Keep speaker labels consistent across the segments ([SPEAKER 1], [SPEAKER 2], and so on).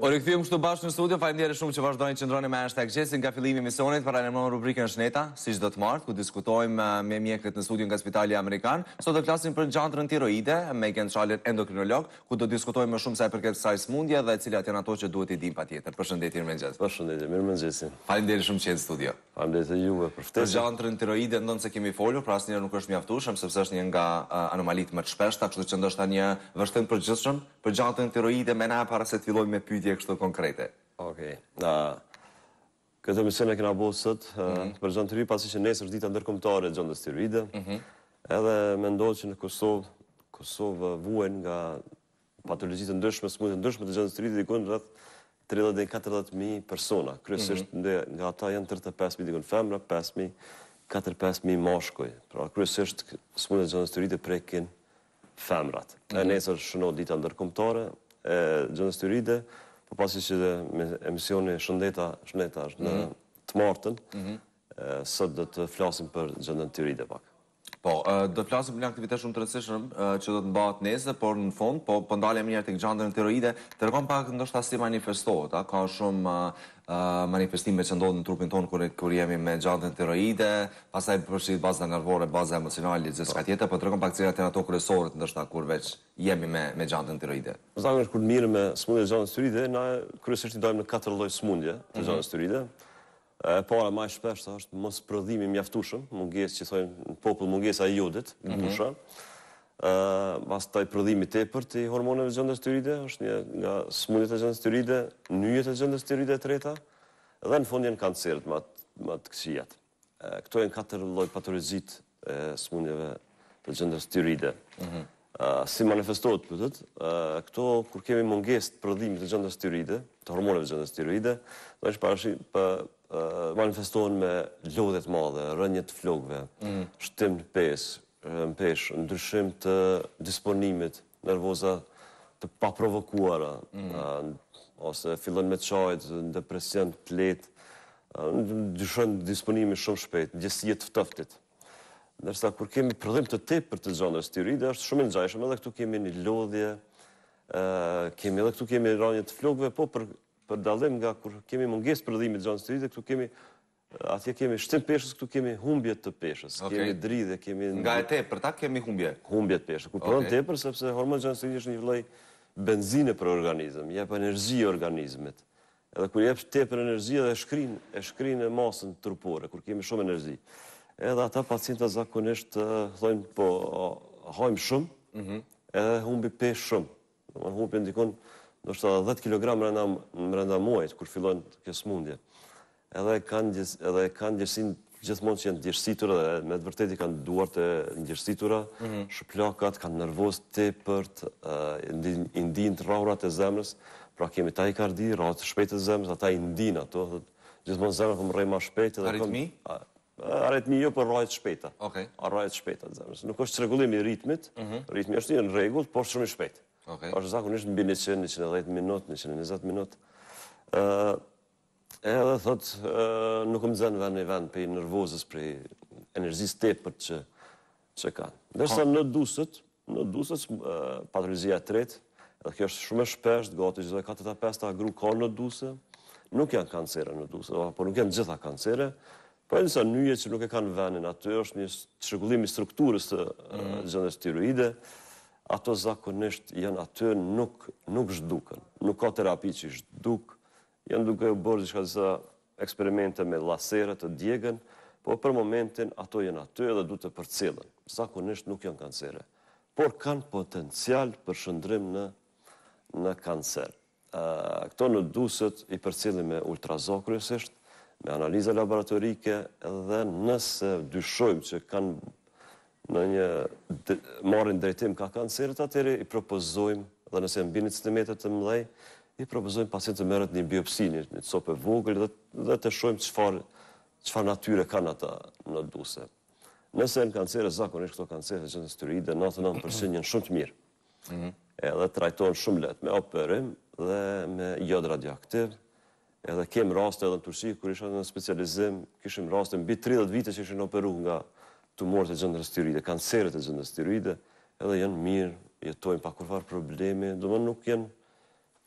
[SPEAKER 1] O po rikëthujem kështu bashkë në studion, falemderi shumë që vazhdojnë që ndroni me hashtag gjesi nga fillimi misionit, para në rubrike rubrikën shneta, si që do të martë, ku diskutojmë eh, me mjekët në studion nga Spitali Amerikan, sot do klasin për gjantërën tiroide, me i gençalit endokrinolog, ku do diskutojmë me shumë saj përket saj smundja dhe cilat janë ato që duhet i dim pa tjetër. Për shëndetir me në gjesi. Për shëndetir, me në shumë që në Falemderit edhe juve për ftesën. Të gjantrën tiroide ndon se kemi folur, pra asnjëherë nuk është se sepse është një nga anomalitë më të shpeshta, kështu që ndoshta një vështirë për gjithçëm, për gjantën tiroide më na para se të fillojmë me pyetje kështu konkrete. Okej. Okay. Na
[SPEAKER 2] Këtë mision e kena bërë sot, mhm. të -hmm. për gjantë rrë pasi që nesër dita ndërkomtare të gjantës tiroide, mhm. edhe me ndohë që në Kosovë, Kosovë vuen nga patologjitë ndryshme, smutë ndryshme të gjantës tiroide, dikun rrëth 30-40.000 persona, kryesisht mhm. nga ata janë 35.000 dikon femra, 5.000, 4-5.000 moshkoj. Pra kryesisht së mundet gjëndës të rritë prekin femrat. E mhm. nesër shëno dita ndërkomtore, e gjëndës të rritë, po pasi që dhe emisioni shëndeta, shëndeta në mhm. të martën, sëtë sot dhe të flasim për gjëndën të rritë
[SPEAKER 1] pak. Po, do të flasim për një aktivitet shumë të rëndësishëm që do të mbahet nesër, por në fund, po po ndalem një herë tek gjendën tiroide, tregon pak ndoshta si manifestohet, a ka shumë manifestime që ndodhin në trupin tonë kur kur jemi me gjendën tiroide, pastaj përfshi baza nervore, baza emocionale, dhe çka tjetër, po tregon pak çira ato kryesore ndoshta kur veç jemi me me gjendën tiroide.
[SPEAKER 2] Zakonisht kur mirë me smundje gjendën tiroide, na kryesisht ndajmë në katër lloj smundje të zonës tiroide. E para po, ma shpesht është mos prodhimi mjaftushëm, munges që thojnë në popull munges a jodit, mhm. në dusha. Mas taj prodhimi të për të i hormoneve gjëndër të rride, është një nga smunit e gjëndës së të rride, njëjët të të rride të reta, dhe në fundin kancerët ma të kësijat. Këto e në katër lojë patërëzit e smunjeve të gjëndës së të rride. Mhm si manifestohet pëtët, këto kur kemi munges të prodhimit të gjëndës tiroide, të hormoneve të gjëndës tiroide, do është parashim për manifestohen me lodhet madhe, rënjët të flogve, mm. shtim të pes, në pesh, ndryshim të disponimit, nervoza të paprovokuara, mm. ose fillon me qajt, depresion të letë, ndryshon disponimi shumë shpejt, gjësijet të tëftit. Nërsa, kur kemi prëdhim të te për të zonës tiroide, është shumë në gjajshme, edhe këtu kemi një lodhje, kemi edhe këtu kemi rranje të flokve, po për dalim nga kur kemi munges prëdhimi të zonës tiroide, këtu kemi, atje kemi shtim peshës, këtu kemi humbje të peshës, kemi dridhe, kemi... Nga e
[SPEAKER 1] te për ta kemi humbje? Humbje të peshës, kur prëdhim te
[SPEAKER 2] për, sepse hormon të zonës tiroide është një vloj benzine për organizm, jepë energji organizmet. Edhe kur jepë te për energji edhe e shkrin e masën trupore, kur kemi shumë energji edhe ata pacienta zakonisht thojnë po hajmë shumë, mhm. edhe humbi pesh shumë. Në më humbi ndikon nështë edhe 10 kg mërënda rënda muajt, kur fillojnë kësë mundje. Edhe kanë gjësin gjithmonë që janë gjërësitura, dhe me të vërteti kanë duar të gjërësitura, mhm. shplakat, kanë nervos të përt, indin të raurat e zemrës, pra kemi ta i kardi, raurat të shpejt e zemrës, ata indin ato, gjithmonë zemrë këmë po ma shpejt. Aritmi? Eh, arritmi jo për rrahet shpejta. Okej. Okay. Rrahet Nuk është regullimi i ritmit. Mhm. Ritmi është një në rregull, por shumë i shpejtë. Okej. Okay. në zakonisht mbi 100, 110 minutë, 120 minutë. Ë edhe thot eh, nuk më zën vend në vend për nervozës për energjisë tepër që që kanë. në dusët, në dusët, uh, e tretë, edhe kjo është shumë e shpesht, gati që e 45 ta gru ka në dusë, nuk janë kancere në dusë, por nuk janë gjitha kancere, Po e nësa njëje që nuk e kanë venin, atë është një qërgullimi strukturës të mm. gjëndës tiroide, ato zakonisht janë atë nuk, nuk zhduken, nuk ka terapi që zhduk, janë duke u bërë ka zë eksperimente me laserët të djegën, po për momentin ato janë atë dhe du të përcelen. Zakonisht nuk janë kancere, por kanë potencial për shëndrim në, në kancer. Këto në dusët i përcelen me ultrazokrësisht, me analiza laboratorike dhe nëse dyshojmë që kanë në një marrin drejtim ka kancerit atëri, i propozojmë dhe nëse e mbinit së të metër të mëdhej, i propozojmë pasien të mërët një biopsi, një të sopë e vogël dhe, të shojmë qëfar, qëfar natyre kanë ata në duse. Nëse e në kancerit, zakonisht këto kancerit e që në styroide, 99% janë shumë të mirë. Mm Edhe trajtojnë shumë letë me operim dhe me jod radioaktiv, edhe kem raste edhe në Turqi, kër isha në specializim, kishim raste në bitë 30 vite që ishin operu nga tumorët e gjëndrës tiroide, kanceret e gjëndrës tiroide, edhe janë mirë, jetojnë pa kurfar probleme, do më nuk janë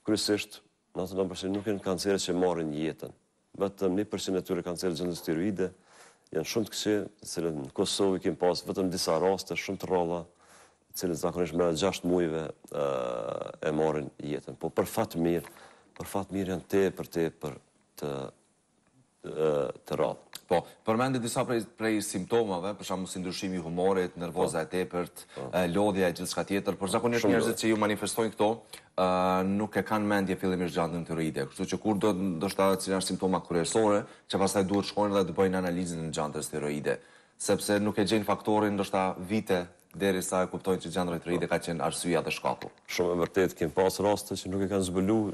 [SPEAKER 2] kërësisht, në të nëmë nuk janë kanceret që marrin jetën. Vetëm 1% e tyre kanceret e gjëndrës janë shumë të këshë, cilë në Kosovë i kemë pas vetëm disa raste, shumë të rolla, cilë zakonisht mërë 6 mujve e, marrin jetën. Po për fatë mirë, për fatë mirën te, për te, për të
[SPEAKER 1] të ratë. Po, përmendit disa prej simptomave, për shumë si ndryshimi humorit, nervoza e tepërt, po. lodhja e gjithë shka tjetër, për zakonisht njerëzit që ju manifestojnë këto, nuk e kanë mendje fillim i shgjantën të rritje. Kështu që kur do të ndoshta që janë simptoma kërësore, që pasaj duhet shkojnë dhe të bëjnë analizin në gjantës të sepse nuk e gjenë faktorin ndoshta vite deri sa e kuptojnë që gjantën të po. ka qenë arsyja Shumë vërtet, pas raste që nuk e kanë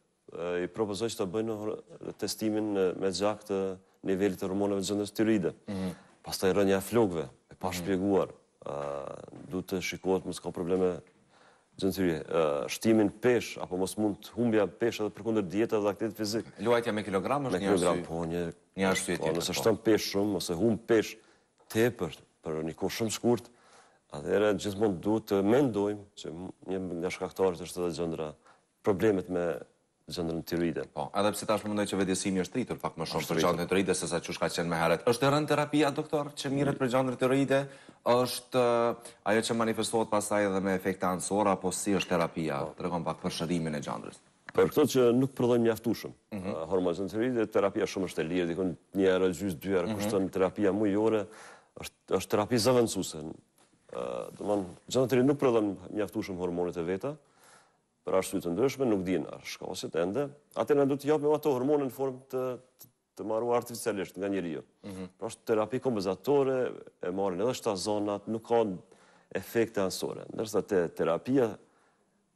[SPEAKER 2] i propozoj që të bëjnë testimin me gjak të nivellit të hormonëve gjëndës tyride. Pas të i mhm. rënja e flokve, e pa mhm. shpjeguar, du të shikohet mësë ka probleme gjëndës tyri. Shtimin pesh, apo mos mund të humbja pesh edhe kunder dieta dhe aktivit fizik.
[SPEAKER 1] Luajtja me kilogram është një ashtu? po,
[SPEAKER 2] një ashtu e po, tjetër. Nëse po. shtëm pesh shumë, ose hum pesh tepër, për një kohë shumë shkurt, atëherë gjithmonë du të mendojmë që një shkaktarët është edhe gjëndra
[SPEAKER 1] problemet me gjendën tiroide. Po, edhe pse tashmë mendoj që vetësimi është rritur pak më shumë për gjendën tiroide sesa çu ka qenë më herët. Është rënë terapia doktor që mirret për gjendën tiroide, është uh, ajo që manifestohet pasaj edhe me efekte anësor apo si është terapia? Po. Tregon pak për shërimin e gjendës. Për këto që nuk prodhojmë mjaftueshëm. Mm -hmm. Uh, Hormozën tiroide terapia shumë është e lirë,
[SPEAKER 2] dikon një herë gjys dy herë mm -hmm. kushton terapia mujore, është është terapi zëvendësuese. Ëh, uh, domthonë, gjendën nuk prodhon mjaftueshëm hormonet e veta, për ashtu të ndryshme, nuk din ar ende, atër në du të japë ato hormonën në formë të të marruar artificialisht nga njëri jo. Mhm. Pra është terapi kompenzatore, e marrën edhe shta zonat, nuk ka efekte ansore. Ndërsa të terapia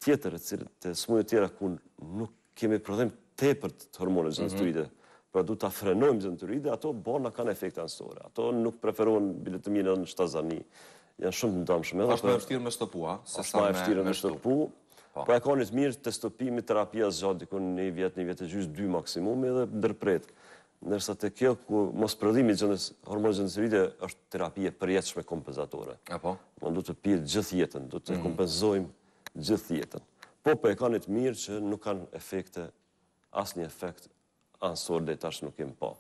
[SPEAKER 2] tjetër, të smujë tjera, ku nuk kemi prodhem te për të hormonën zënë të rritë, mhm. pra du të afrenojmë zënë të rritë, ato bona kanë efekte ansore. Ato nuk preferohen biletëmine në shta Janë shumë në damë shumë edhe. Ashtë me eftirë
[SPEAKER 1] me stëpua. Ashtë me eftirë me
[SPEAKER 2] Po pra e konit mirë të stopimi terapia së diku dikun një vjetë, një vjetë e gjyshë dy maksimum edhe dërpretë. Nërsa të kjo ku mos prëdhimi të gjëndës hormonë të gjëndës rritë është terapia përjetëshme jetë A po? Apo? Ma ndu të pirë gjithë jetën, du të mhm. kompenzojmë gjithë jetën. Po po e konit mirë që nuk kanë efekte, asë një efekt ansor dhe tash nuk kemë pa.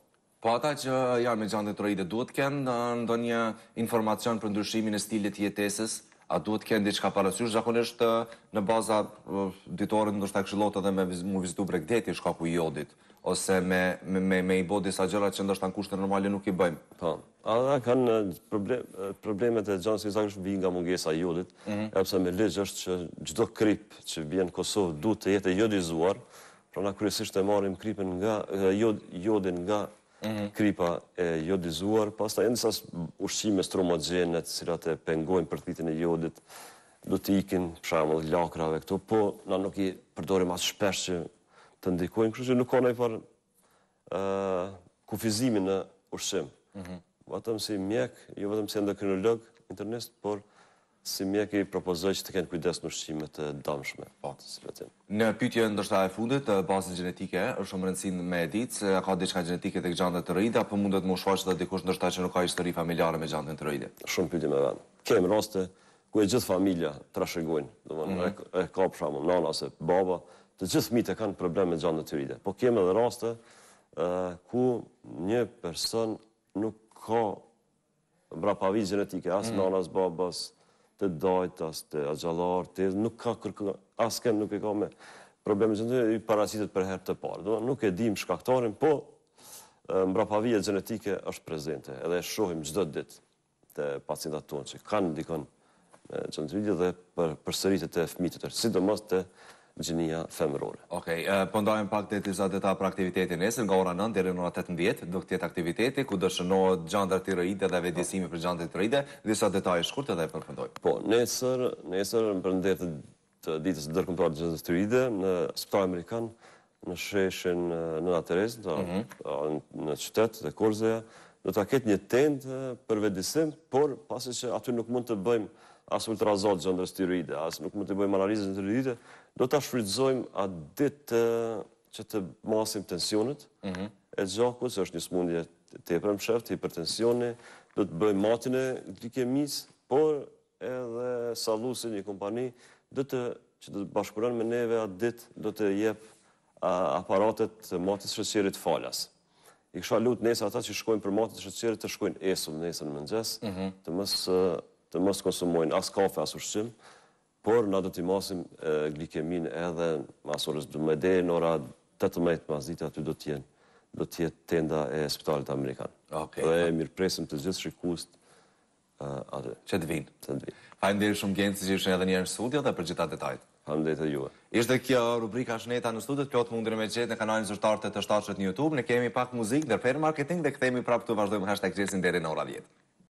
[SPEAKER 1] Po ata që janë me gjëndë të rritë duhet kënë, ndonjë informacion për ndryshimin e stilit jetesës, A duhet të që diçka parasysh zakonisht në baza ditore ndoshta këshillot edhe me mu vizitu bregdeti shkaku i jodit ose me me me, i bë disa gjëra që ndoshta në kushte normale nuk i bëjmë. Po.
[SPEAKER 2] Ata kanë problemet e gjanës i zakonisht vijin nga mungesa jodit, mm -hmm. me legjë është që gjdo krip që vjen Kosovë duhet të jetë jodizuar, pra na kryesisht e marim kripen nga jod, jodin nga Mhm. kripa e jodizuar, pas ta e nësas ushqime stromogenet, cilat e pengojnë për thitin e jodit, do të ikin për dhe lakrave këto, po na nuk i përdorim asë shpesh që të ndikojnë, kështë që nuk kona i farë kufizimin në ushqim. Mhm. Vatëm si mjek, jo vatëm si endokrinolog, internist, por si mjek i propozoj që të kënë kujdes në shqime të damshme, patë si vetim.
[SPEAKER 1] Në pytje ndërshëta e fundit, të basën genetike, është më rëndësin me edic, se ka diçka genetike të gjandët të rëjde, apo mundet më shfaq dhe dikush ndërshëta që nuk ka histori familjare me gjandën të rëjde?
[SPEAKER 2] Shumë pytje me vend. Kemë raste ku e gjithë familja të rashëgojnë, mhm. e, ka për nana ose baba, të gjithë mitë kanë problem me gjandën të rëjde. Po kemë edhe ku një person nuk ka mhm. baba, të dojtë, as të agjalarë, të edhe, nuk ka kërkë, as nuk e ka me probleme që në të i parasitet për herë të parë. Nuk e dim shkaktarin, po mbra genetike është prezente, edhe e shohim gjithë ditë të pacientat tonë që kanë ndikon që në të vidi dhe për sëritet e fmitit tërë, si do të Gjenia femërore.
[SPEAKER 1] Okej, okay, po ndajmë pak detizat dhe ta për aktivitetin nesër nga ora 9 deri në ora 18, do të jetë aktiviteti ku do shënohet gjendra tiroide dhe vendesimi për gjendrën tiroide, disa detaje shkurtë dhe e përfundoj. Po, nesër,
[SPEAKER 2] nesër në përndetë të ditës së ndërkombëtare të tiroide në Spitalin Amerikan në sheshen në Natërez, do mhm. në qytet të Korzeja, do ta ketë një tendë për vendesim, por pasi që aty nuk mund të bëjmë asë ultrazotë zëndrës tiroide, asë nuk më të bëjmë analizës në tiroide, do të shfridzojmë atë ditë eh, që të masim tensionit mhm. e gjakut, që është një smundje të e përmë shëftë, hipertensioni, do të bëjmë matin e glikemis, por edhe salusin një kompani, do të që të bashkurën me neve atë ditë, do të jep aparatet të matit shëqerit falas. I kësha lutë nesë ata që shkojnë për matit shëqerit të shkojnë esëm nesën mëngjes, mhm. të mësë eh, të mos konsumojnë as kafe, as ushqim, por na do t'i masim glikemin edhe mas orës 12 dhe në ora 18 mas dita aty do t'jenë do t'jetë tenda e
[SPEAKER 1] spitalit Amerikan. Dhe mirë presim të gjithë shikust atë. Që të vinë. Që të vinë. Fajnë dirë shumë gjenë si që ishën edhe njërë në studio dhe për gjitha detajt. Fajnë dirë të juve. Ishte kjo rubrika shneta në studio, plotë mundin me gjithë në kanalin zërtarët të të shtashtët në Youtube. Ne kemi pak muzikë, dërferë marketing dhe këthemi prapë të vazhdojmë hashtag gjithë në deri në ora vjetë.